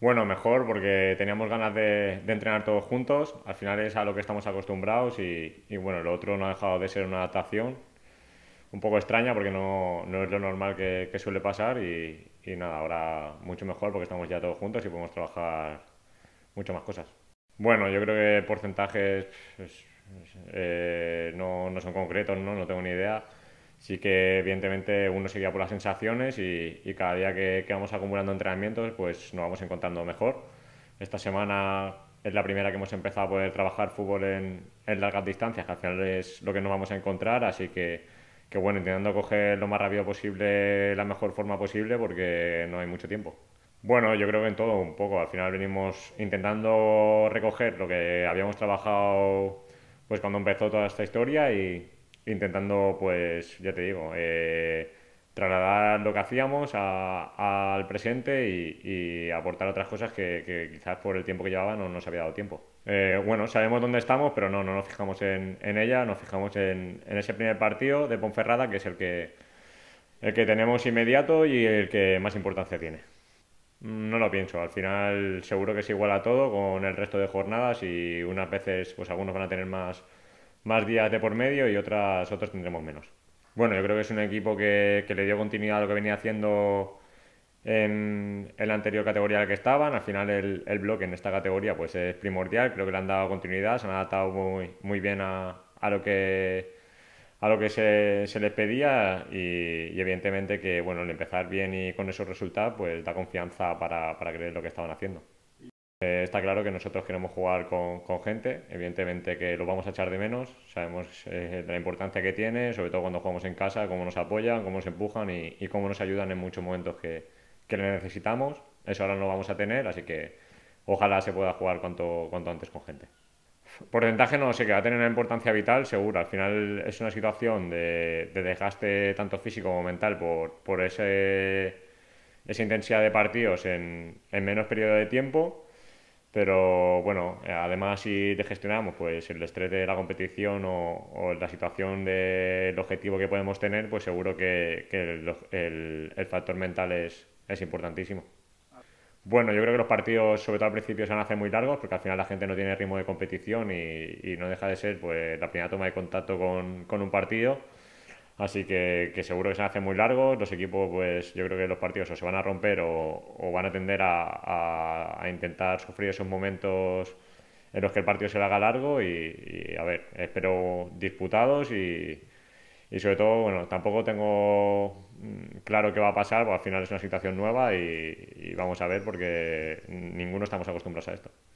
Bueno, mejor porque teníamos ganas de, entrenar todos juntos, al final es a lo que estamos acostumbrados y, bueno, lo otro no ha dejado de ser una adaptación un poco extraña porque no, es lo normal que, suele pasar y, nada, ahora mucho mejor porque estamos ya todos juntos y podemos trabajar mucho más cosas. Bueno, yo creo que porcentajes pues, pues, eh, no, son concretos, ¿no? no tengo ni idea Así que evidentemente uno se guía por las sensaciones y, cada día que, vamos acumulando entrenamientos pues nos vamos encontrando mejor. Esta semana es la primera que hemos empezado a poder trabajar fútbol en, en largas distancias, que al final es lo que nos vamos a encontrar, así que, que bueno, intentando coger lo más rápido posible, la mejor forma posible, porque no hay mucho tiempo. Bueno, yo creo que en todo un poco. Al final venimos intentando recoger lo que habíamos trabajado pues cuando empezó toda esta historia y, intentando, pues, ya te digo, eh, trasladar lo que hacíamos al presente y, aportar otras cosas que, quizás por el tiempo que llevaba no nos había dado tiempo. Eh, bueno, sabemos dónde estamos, pero no, no nos fijamos en, ella, nos fijamos en, ese primer partido de Ponferrada, que es el que, el que tenemos inmediato y el que más importancia tiene. No lo pienso, al final seguro que es igual a todo con el resto de jornadas y unas veces pues algunos van a tener más más días de por medio y otras, otros tendremos menos. Bueno, yo creo que es un equipo que, le dio continuidad a lo que venía haciendo en, la anterior categoría en la que estaban. Al final el, bloque en esta categoría pues es primordial, creo que le han dado continuidad, se han adaptado muy, muy bien a, lo que a lo que se, se les pedía y, evidentemente que bueno, el empezar bien y con esos resultados pues da confianza para, para creer lo que estaban haciendo. Eh, está claro que nosotros queremos jugar con, gente, evidentemente que lo vamos a echar de menos, sabemos eh, la importancia que tiene, sobre todo cuando jugamos en casa, cómo nos apoyan, cómo nos empujan y, cómo nos ayudan en muchos momentos que, que necesitamos. Eso ahora no lo vamos a tener, así que ojalá se pueda jugar cuanto, antes con gente. Porcentaje no sé, que va a tener una importancia vital, seguro. Al final es una situación de, de desgaste tanto físico como mental por, ese, esa intensidad de partidos en, menos periodo de tiempo. Pero bueno, además si gestionamos pues, el estrés de la competición o, la situación del objetivo que podemos tener, pues seguro que, el, factor mental es, es importantísimo. Bueno, yo creo que los partidos, sobre todo al principio, se van a hacer muy largos porque al final la gente no tiene ritmo de competición y, y no deja de ser pues, la primera toma de contacto con, con un partido Así que, seguro que se hace muy largo. Los equipos, pues yo creo que los partidos o se van a romper o, van a tender a, intentar sufrir esos momentos en los que el partido se le haga largo. Y, a ver, espero disputados y, y, sobre todo, bueno, tampoco tengo mm, claro qué va a pasar, porque al final es una situación nueva y vamos a ver porque ninguno estamos acostumbrados a esto.